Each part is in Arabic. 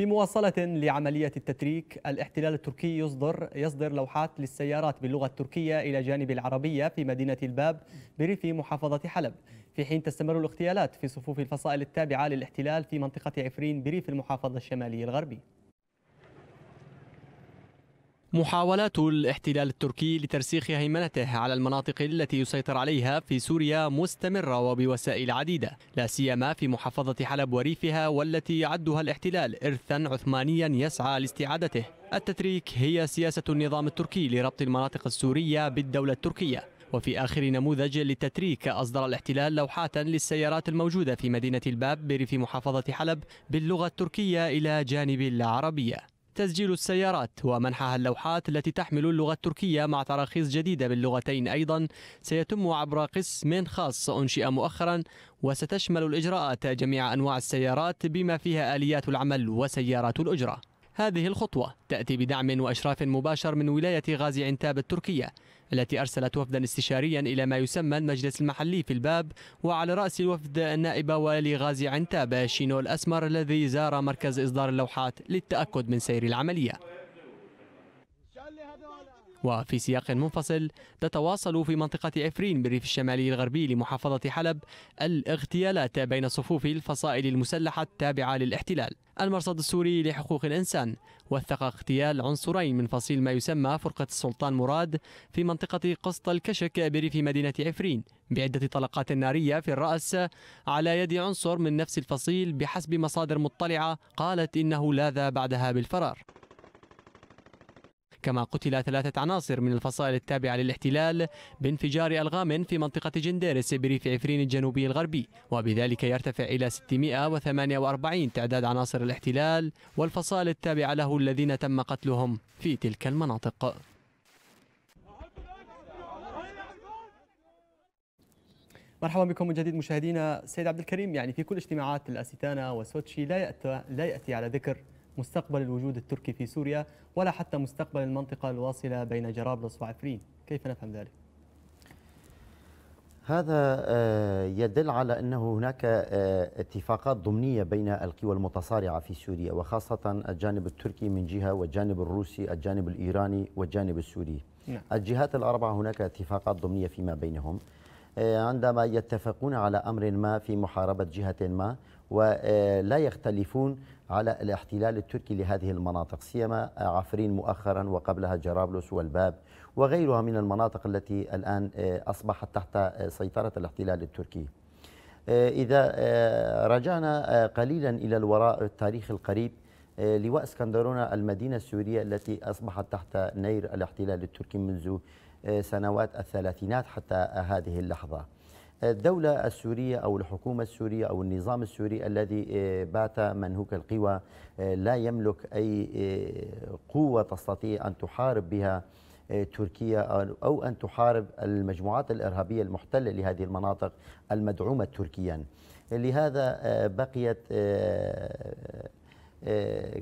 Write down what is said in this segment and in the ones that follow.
في مواصلة لعملية التتريك الاحتلال التركي يصدر يصدر لوحات للسيارات باللغة التركية إلى جانب العربية في مدينة الباب بريف محافظة حلب في حين تستمر الاغتيالات في صفوف الفصائل التابعة للاحتلال في منطقة عفرين بريف المحافظة الشمالي الغربي محاولات الاحتلال التركي لترسيخ هيمنته على المناطق التي يسيطر عليها في سوريا مستمرة وبوسائل عديدة لا سيما في محافظة حلب وريفها والتي يعدها الاحتلال إرثا عثمانيا يسعى لاستعادته التتريك هي سياسة النظام التركي لربط المناطق السورية بالدولة التركية وفي آخر نموذج للتتريك أصدر الاحتلال لوحات للسيارات الموجودة في مدينة الباب بريف محافظة حلب باللغة التركية إلى جانب العربية تسجيل السيارات ومنحها اللوحات التي تحمل اللغة التركية مع تراخيص جديدة باللغتين أيضا سيتم عبر قسم خاص أنشئ مؤخرا وستشمل الإجراءات جميع أنواع السيارات بما فيها آليات العمل وسيارات الأجرة هذه الخطوة تأتي بدعم وإشراف مباشر من ولاية غازي عنتاب التركية التي أرسلت وفدا استشاريا إلى ما يسمى المجلس المحلي في الباب وعلى رأس الوفد النائب والي غازي عنتاب شينو الأسمر الذي زار مركز إصدار اللوحات للتأكد من سير العملية وفي سياق منفصل تتواصل في منطقة عفرين بالريف الشمالي الغربي لمحافظة حلب الاغتيالات بين صفوف الفصائل المسلحة التابعة للاحتلال المرصد السوري لحقوق الإنسان وثق اغتيال عنصرين من فصيل ما يسمى فرقة السلطان مراد في منطقة قسط الكشك بريف مدينة عفرين بعدة طلقات نارية في الرأس على يد عنصر من نفس الفصيل بحسب مصادر مطلعة قالت إنه لاذ بعدها بالفرار كما قتل ثلاثة عناصر من الفصائل التابعة للاحتلال بانفجار ألغام في منطقة جنديرس بريف عفرين الجنوبي الغربي وبذلك يرتفع إلى 648 تعداد عناصر الاحتلال والفصائل التابعة له الذين تم قتلهم في تلك المناطق مرحبا بكم من جديد مشاهدينا سيد عبد الكريم يعني في كل اجتماعات الاستانه وسوتشي لا ياتي لا ياتي على ذكر مستقبل الوجود التركي في سوريا ولا حتى مستقبل المنطقة الواصلة بين جرابلس وعفرين كيف نفهم ذلك؟ هذا آه، يدل على أنه هناك آه، اتفاقات ضمنية بين القوى المتصارعة في سوريا وخاصة الجانب التركي من جهة والجانب الروسي الجانب الإيراني والجانب السوري نعم. الجهات الأربعة هناك اتفاقات ضمنية فيما بينهم آه، عندما يتفقون على أمر ما في محاربة جهة ما ولا يختلفون على الاحتلال التركي لهذه المناطق سيما عفرين مؤخرا وقبلها جرابلس والباب وغيرها من المناطق التي الآن آه، أصبحت تحت آه، سيطرة الاحتلال التركي آه، إذا رجعنا قليلا إلى الوراء التاريخ القريب لواء اسكندرونة المدينة السورية التي أصبحت تحت نير الاحتلال التركي منذ سنوات الثلاثينات حتى هذه اللحظة الدولة السورية أو الحكومة السورية أو النظام السوري الذي آه، بات منهوك القوى آه، لا يملك أي آه، قوة تستطيع أن تحارب بها تركيا أو أن تحارب المجموعات الإرهابية المحتلة لهذه المناطق المدعومة تركيا لهذا بقيت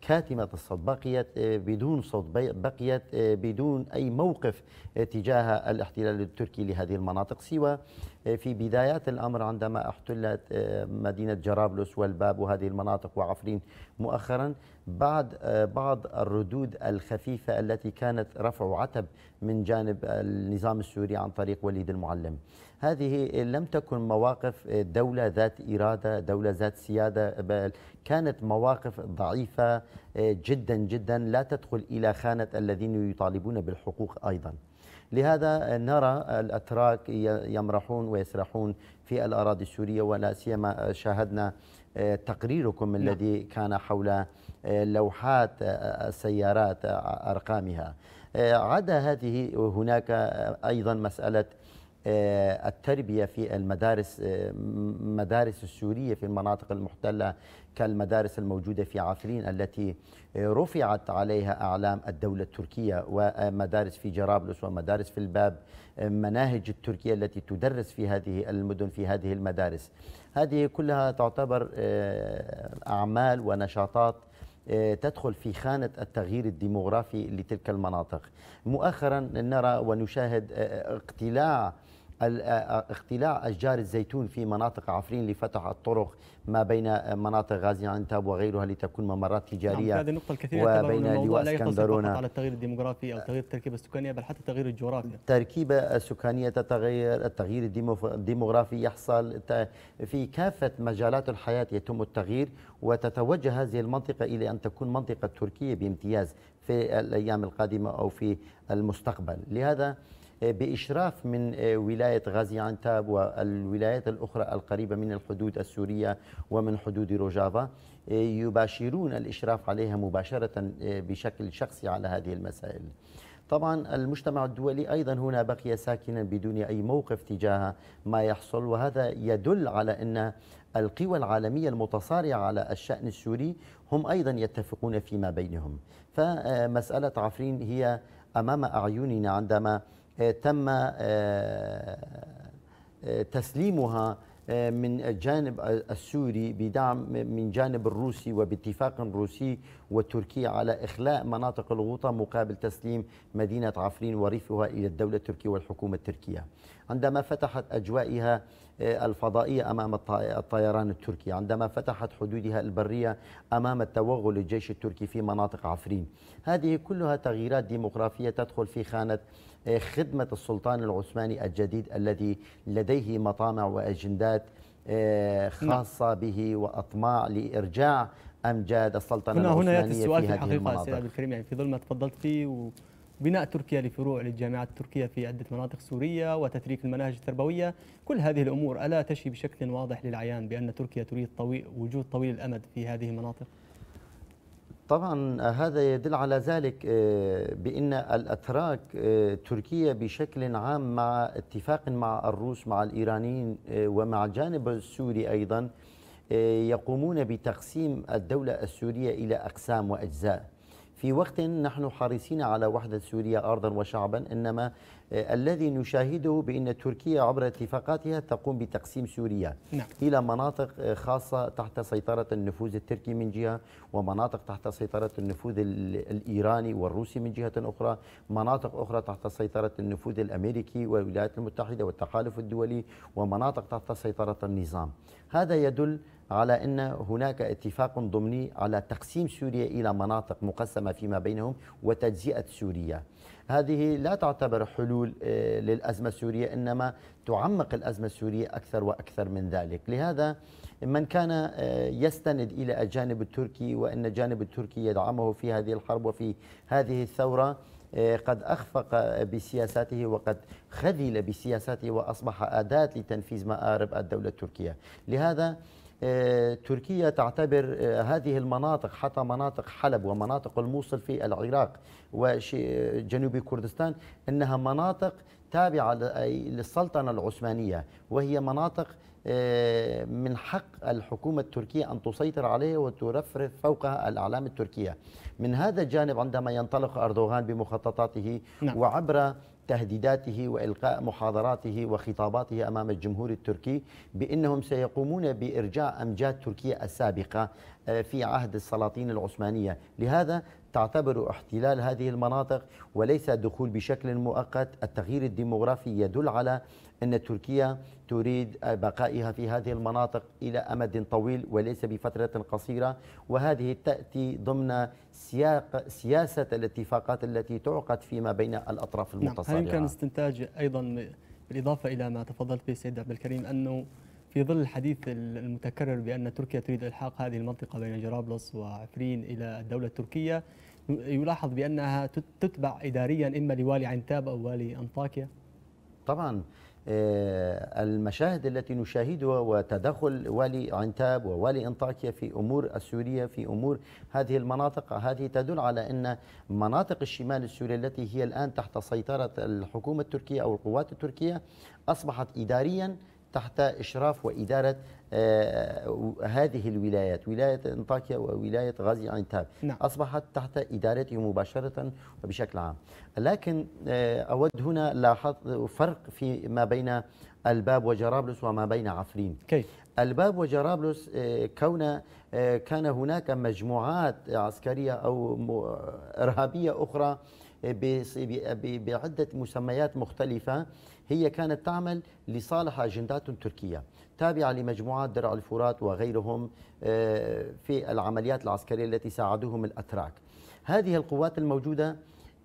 كاتمة الصوت بقيت بدون صوت بقيت بدون أي موقف تجاه الاحتلال التركي لهذه المناطق سوى آه، في بدايات الأمر عندما احتلت آه، مدينة جرابلس والباب وهذه المناطق وعفرين مؤخرا بعد آه، بعض الردود الخفيفة التي كانت رفع عتب من جانب النظام السوري عن طريق وليد المعلم هذه لم تكن مواقف دولة ذات إرادة دولة ذات سيادة بل كانت مواقف ضعيفة جدا جدا لا تدخل إلى خانة الذين يطالبون بالحقوق أيضا لهذا نرى الأتراك يمرحون ويسرحون في الأراضي السورية ولا سيما شاهدنا آه، تقريركم نعم. الذي كان حول آه، لوحات السيارات آه، أرقامها عدا هذه هناك أيضا مسألة آه، التربية في المدارس آه، مدارس السورية في المناطق المحتلة كالمدارس الموجودة في عفرين التي آه، رفعت عليها أعلام الدولة التركية ومدارس في جرابلس ومدارس في الباب مناهج التركية التي تدرس في هذه المدن في هذه المدارس هذه كلها تعتبر أعمال ونشاطات تدخل في خانة التغيير الديموغرافي لتلك المناطق مؤخرا نرى ونشاهد اقتلاع اختلاء أشجار الزيتون في مناطق عفرين لفتح الطرق ما بين مناطق غازي عنتاب وغيرها لتكون ممرات تجارية نعم هذه النقطة الكثيرة وبين لواء اسكندرونة على التغيير الديموغرافي أو تغيير التركيبة السكانية بل حتى تغيير الجغرافيا التركيبة السكانية تتغير التغيير الديموغرافي يحصل في كافة مجالات الحياة يتم التغيير وتتوجه هذه المنطقة إلى أن تكون منطقة تركية بامتياز في الأيام القادمة أو في المستقبل لهذا آه، بإشراف من آه، ولاية غازي عنتاب والولايات الأخرى القريبة من الحدود السورية ومن حدود روجافا آه، يباشرون الإشراف عليها مباشرة بشكل شخصي على هذه المسائل طبعا المجتمع الدولي أيضا هنا بقي ساكنا بدون أي موقف تجاه ما يحصل وهذا يدل على أن القوى العالمية المتصارعة على الشأن السوري هم أيضا يتفقون فيما بينهم فمسألة عفرين هي أمام أعيننا عندما آه، تم آه، آه، تسليمها من الجانب السوري بدعم من جانب الروسي وباتفاق روسي وتركي على إخلاء مناطق الغوطة مقابل تسليم مدينة عفرين وريفها إلى الدولة التركية والحكومة التركية عندما فتحت أجوائها الفضائية أمام الطيران التركي عندما فتحت حدودها البرية أمام التوغل الجيش التركي في مناطق عفرين هذه كلها تغييرات ديموغرافية تدخل في خانة آه، خدمة السلطان العثماني الجديد الذي لديه مطامع وأجندات آه، نعم. خاصة به وأطماع لإرجاع أمجاد السلطنة هنا العثمانية هنا يأتي السؤال في, في الحقيقة سيد الكريم يعني في ظل ما تفضلت فيه و... بناء تركيا لفروع للجامعات التركية في عدة مناطق سورية وتتريك المناهج التربوية كل هذه الأمور ألا تشي بشكل واضح للعيان بأن تركيا تريد طويل وجود طويل الأمد في هذه المناطق؟ طبعا آه، هذا يدل على ذلك آه، بأن الأتراك آه، تركيا بشكل عام مع اتفاق مع الروس مع الإيرانيين ومع الجانب السوري أيضا يقومون بتقسيم الدولة السورية إلى أقسام وأجزاء في وقت نحن حريصين على وحدة سوريا أرضا وشعبا إنما آه، الذي نشاهده بأن تركيا عبر اتفاقاتها تقوم بتقسيم سوريا نعم. إلى مناطق آه، خاصة تحت سيطرة النفوذ التركي من جهة ومناطق تحت سيطرة النفوذ الإيراني والروسي من جهة أخرى مناطق أخرى تحت سيطرة النفوذ الأمريكي والولايات المتحدة والتحالف الدولي ومناطق تحت سيطرة النظام هذا يدل على ان هناك اتفاق ضمني على تقسيم سوريا الى مناطق مقسمه فيما بينهم وتجزئه سوريا هذه لا تعتبر حلول آه، للأزمة السورية إنما تعمق الأزمة السورية أكثر وأكثر من ذلك لهذا من كان آه، يستند إلى الجانب التركي وأن الجانب التركي يدعمه في هذه الحرب وفي هذه الثورة آه، قد أخفق بسياساته وقد خذل بسياساته وأصبح أداة لتنفيذ مآرب الدولة التركية لهذا آه، تركيا تعتبر آه، هذه المناطق حتى مناطق حلب ومناطق الموصل في العراق وجنوب آه، كردستان انها مناطق تابعه للسلطنه العثمانيه وهي مناطق من حق الحكومة التركية أن تسيطر عليه وترفرف فوقها الأعلام التركية من هذا الجانب عندما ينطلق أردوغان بمخططاته نعم. وعبر تهديداته والقاء محاضراته وخطاباته امام الجمهور التركي بانهم سيقومون بارجاع امجاد تركيا السابقه آه، في عهد السلاطين العثمانيه، لهذا تعتبر احتلال هذه المناطق وليس دخول بشكل مؤقت التغيير الديموغرافي يدل على أن تركيا تريد بقائها في هذه المناطق إلى أمد طويل وليس بفترة قصيرة وهذه تأتي ضمن سياق سياسة الاتفاقات التي تعقد فيما بين الأطراف المتصارعة نعم هل يمكن استنتاج أيضا بالإضافة إلى ما تفضلت به سيد عبد الكريم أنه في ظل الحديث المتكرر بأن تركيا تريد إلحاق هذه المنطقة بين جرابلس وعفرين إلى الدولة التركية يلاحظ بأنها تتبع إداريا إما لوالي عنتاب أو والي أنطاكيا طبعا آه، المشاهد التي نشاهدها وتدخل والي عنتاب ووالي انطاكيا في امور السوريه في امور هذه المناطق هذه تدل على ان مناطق الشمال السوري التي هي الان تحت سيطره الحكومه التركيه او القوات التركيه اصبحت اداريا تحت إشراف وإدارة آه، هذه الولايات ولاية انطاكيا وولاية غازي عنتاب نعم. أصبحت تحت إدارته مباشرة وبشكل عام لكن آه، أود هنا لاحظ فرق في ما بين الباب وجرابلس وما بين عفرين كيف؟ الباب وجرابلس آه، كون كان هناك مجموعات عسكرية أو إرهابية أخرى بعدة مسميات مختلفة هي كانت تعمل لصالح أجندات تركية تابعة لمجموعات درع الفرات وغيرهم آه، في العمليات العسكرية التي ساعدوهم الأتراك هذه القوات الموجودة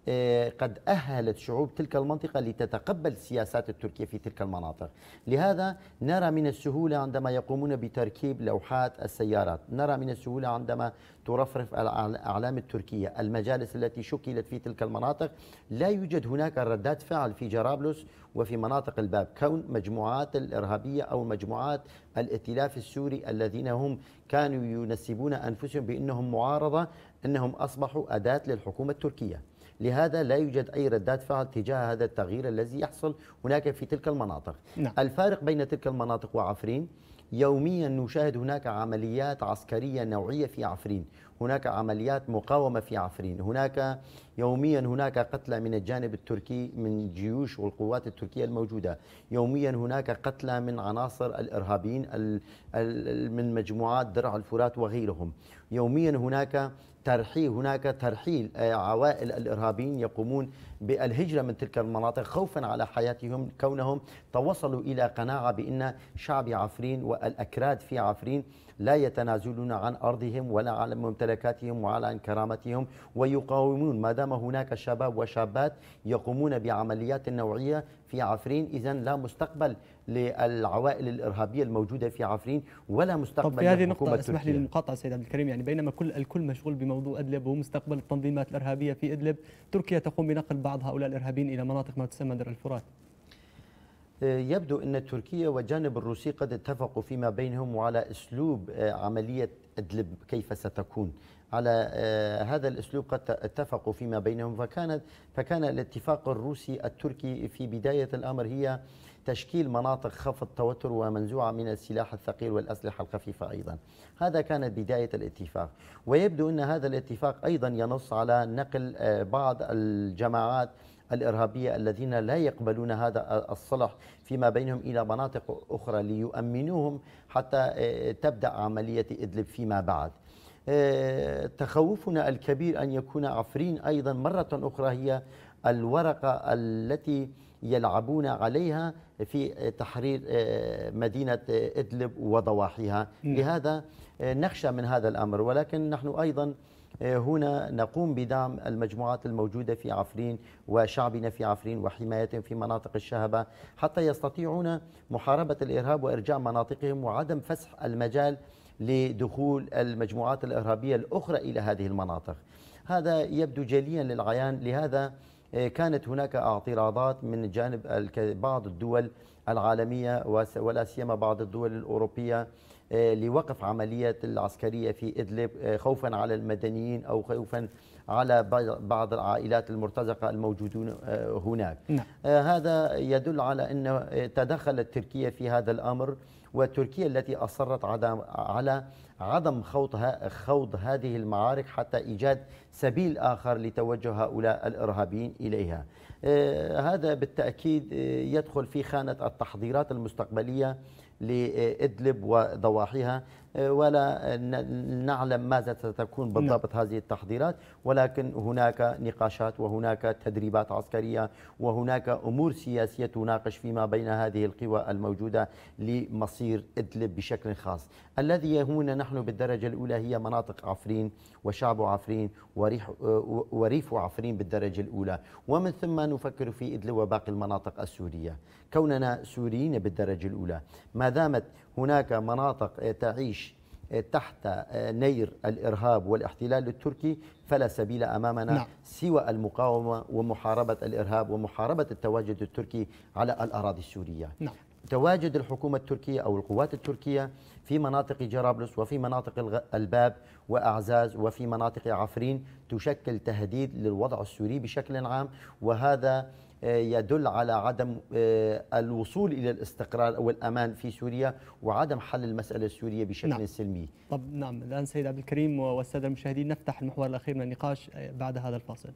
آه، قد أهلت شعوب تلك المنطقة لتتقبل السياسات التركية في تلك المناطق لهذا نرى من السهولة عندما يقومون بتركيب لوحات السيارات نرى من السهولة عندما ترفرف الأعلام التركية المجالس التي شكلت في تلك المناطق لا يوجد هناك ردات فعل في جرابلس وفي مناطق الباب كون مجموعات الإرهابية أو مجموعات الائتلاف السوري الذين هم كانوا ينسبون أنفسهم بأنهم معارضة أنهم أصبحوا أداة للحكومة التركية لهذا لا يوجد أي ردات فعل تجاه هذا التغيير الذي يحصل هناك في تلك المناطق نعم. الفارق بين تلك المناطق وعفرين يوميا نشاهد هناك عمليات عسكرية نوعية في عفرين هناك عمليات مقاومة في عفرين هناك يوميا هناك قتلى من الجانب التركي من جيوش والقوات التركية الموجودة يوميا هناك قتلى من عناصر الإرهابيين من مجموعات درع الفرات وغيرهم يوميا هناك ترحيل هناك ترحيل عوائل الإرهابيين يقومون بالهجرة من تلك المناطق خوفا على حياتهم كونهم توصلوا إلى قناعة بأن شعب عفرين والأكراد في عفرين لا يتنازلون عن أرضهم ولا عن ممتلكاتهم ولا عن كرامتهم ويقاومون ما دام هناك شباب وشابات يقومون بعمليات نوعية في عفرين إذا لا مستقبل للعوائل الارهابيه الموجوده في عفرين ولا مستقبل طب في هذه النقطه اسمح لي للمقاطعه سيد عبد الكريم يعني بينما كل الكل مشغول بموضوع ادلب ومستقبل التنظيمات الارهابيه في ادلب تركيا تقوم بنقل بعض هؤلاء الارهابيين الى مناطق ما تسمى در الفرات آه، يبدو ان تركيا والجانب الروسي قد اتفقوا فيما بينهم على اسلوب آه، عمليه ادلب كيف ستكون على آه، هذا الاسلوب قد اتفقوا فيما بينهم فكانت فكان الاتفاق الروسي التركي في بدايه الامر هي تشكيل مناطق خفض توتر ومنزوعة من السلاح الثقيل والأسلحة الخفيفة أيضا هذا كانت بداية الاتفاق ويبدو أن هذا الاتفاق أيضا ينص على نقل آه، بعض الجماعات الإرهابية الذين لا يقبلون هذا آه، الصلح فيما بينهم إلى مناطق أخرى ليؤمنوهم حتى آه، تبدأ عملية إدلب فيما بعد تخوفنا الكبير أن يكون عفرين أيضا مرة أخرى هي الورقة التي يلعبون عليها في تحرير آه، مدينة آه، إدلب وضواحيها نعم. لهذا آه، نخشى من هذا الأمر ولكن نحن أيضا هنا نقوم بدعم المجموعات الموجودة في عفرين وشعبنا في عفرين وحمايتهم في مناطق الشهبة حتى يستطيعون محاربة الإرهاب وإرجاع مناطقهم وعدم فسح المجال لدخول المجموعات الإرهابية الأخرى إلى هذه المناطق هذا يبدو جليا للعيان لهذا إيه، كانت هناك اعتراضات من جانب بعض الدول العالمية ولا سيما بعض الدول الأوروبية إيه، لوقف عمليات العسكرية في إدلب إيه، خوفا على المدنيين أو خوفا على بعض العائلات المرتزقة الموجودون هناك نعم. هذا يدل على أن تدخلت تركيا في هذا الأمر وتركيا التي أصرت على عدم خوض خوض هذه المعارك حتى إيجاد سبيل آخر لتوجه هؤلاء الإرهابيين إليها آه، هذا بالتأكيد آه، يدخل في خانة التحضيرات المستقبلية لإدلب وضواحيها ولا نعلم ماذا ستكون نعم. بالضبط هذه التحضيرات ولكن هناك نقاشات وهناك تدريبات عسكرية وهناك أمور سياسية تناقش فيما بين هذه القوى الموجودة لمصير إدلب بشكل خاص الذي يهمنا نحن بالدرجة الأولى هي مناطق عفرين وشعب عفرين وريح وريف عفرين بالدرجة الأولى ومن ثم نفكر في إدلب وباقي المناطق السورية كوننا سوريين بالدرجة الأولى ما دامت هناك مناطق آه، تعيش آه، تحت آه، نير الارهاب والاحتلال التركي فلا سبيل امامنا نعم. سوى المقاومه ومحاربه الارهاب ومحاربه التواجد التركي على الاراضي السوريه. نعم. تواجد الحكومه التركيه او القوات التركيه في مناطق جرابلس وفي مناطق الباب واعزاز وفي مناطق عفرين تشكل تهديد للوضع السوري بشكل عام وهذا آه، يدل على عدم آه، الوصول الى الاستقرار او الامان في سوريا وعدم حل المساله السوريه بشكل نعم. سلمي. طب نعم الان سيد عبد الكريم والساده المشاهدين نفتح المحور الاخير من النقاش آه، بعد هذا الفاصل.